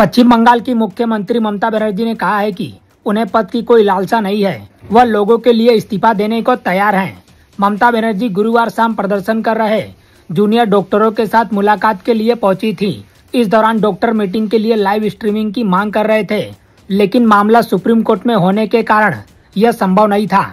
पश्चिम बंगाल की मुख्यमंत्री ममता बनर्जी ने कहा है कि उन्हें पद की कोई लालसा नहीं है वह लोगों के लिए इस्तीफा देने को तैयार हैं। ममता बनर्जी गुरुवार शाम प्रदर्शन कर रहे जूनियर डॉक्टरों के साथ मुलाकात के लिए पहुंची थी इस दौरान डॉक्टर मीटिंग के लिए लाइव स्ट्रीमिंग की मांग कर रहे थे लेकिन मामला सुप्रीम कोर्ट में होने के कारण यह संभव नहीं था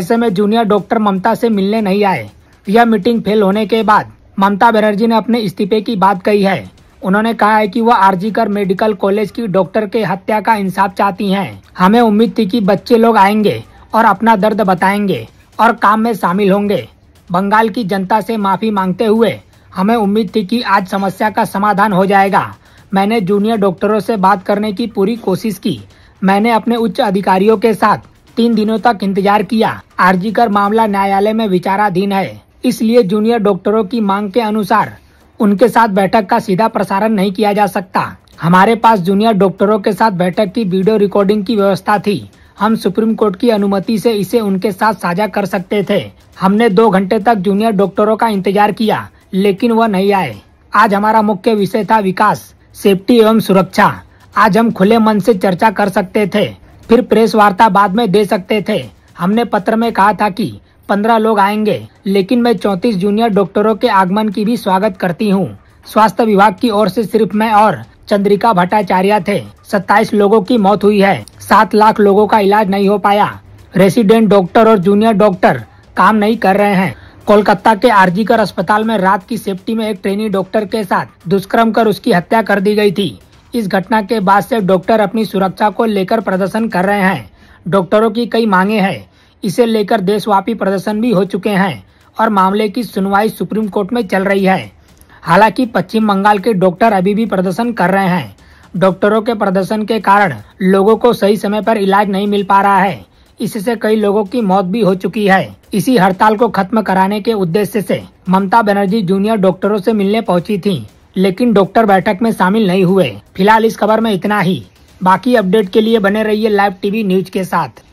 ऐसे में जूनियर डॉक्टर ममता से मिलने नहीं आए यह मीटिंग फेल होने के बाद ममता बनर्जी ने अपने इस्तीफे की बात कही है उन्होंने कहा है कि वह आरजीकर मेडिकल कॉलेज की डॉक्टर के हत्या का इंसाफ चाहती हैं। हमें उम्मीद थी कि बच्चे लोग आएंगे और अपना दर्द बताएंगे और काम में शामिल होंगे बंगाल की जनता से माफी मांगते हुए हमें उम्मीद थी कि आज समस्या का समाधान हो जाएगा मैंने जूनियर डॉक्टरों से बात करने की पूरी कोशिश की मैंने अपने उच्च अधिकारियों के साथ तीन दिनों तक इंतजार किया आरजीकर मामला न्यायालय में विचाराधीन है इसलिए जूनियर डॉक्टरों की मांग के अनुसार उनके साथ बैठक का सीधा प्रसारण नहीं किया जा सकता हमारे पास जूनियर डॉक्टरों के साथ बैठक की वीडियो रिकॉर्डिंग की व्यवस्था थी हम सुप्रीम कोर्ट की अनुमति से इसे उनके साथ साझा कर सकते थे हमने दो घंटे तक जूनियर डॉक्टरों का इंतजार किया लेकिन वह नहीं आए आज हमारा मुख्य विषय था विकास सेफ्टी एवं सुरक्षा आज हम खुले मन से चर्चा कर सकते थे फिर प्रेस वार्ता बाद में दे सकते थे हमने पत्र में कहा था की पंद्रह लोग आएंगे लेकिन मैं चौंतीस जूनियर डॉक्टरों के आगमन की भी स्वागत करती हूँ स्वास्थ्य विभाग की ओर से सिर्फ मैं और चंद्रिका भट्टाचार्य थे सत्ताईस लोगों की मौत हुई है सात लाख लोगों का इलाज नहीं हो पाया रेसिडेंट डॉक्टर और जूनियर डॉक्टर काम नहीं कर रहे हैं कोलकाता के आरजीकर अस्पताल में रात की सेफ्टी में एक ट्रेनी डॉक्टर के साथ दुष्कर्म कर उसकी हत्या कर दी गई थी इस घटना के बाद से डॉक्टर अपनी सुरक्षा को लेकर प्रदर्शन कर रहे हैं डॉक्टरों की कई मांगे हैं इसे लेकर देशव्यापी प्रदर्शन भी हो चुके हैं और मामले की सुनवाई सुप्रीम कोर्ट में चल रही है हालांकि पश्चिम बंगाल के डॉक्टर अभी भी प्रदर्शन कर रहे हैं डॉक्टरों के प्रदर्शन के कारण लोगों को सही समय पर इलाज नहीं मिल पा रहा है इससे कई लोगों की मौत भी हो चुकी है इसी हड़ताल को खत्म कराने के उद्देश्य से ममता बनर्जी जूनियर डॉक्टरों से मिलने पहुंची थी लेकिन डॉक्टर बैठक में शामिल नहीं हुए फिलहाल इस खबर में इतना ही बाकी अपडेट के लिए बने रहिए लाइव टीवी न्यूज के साथ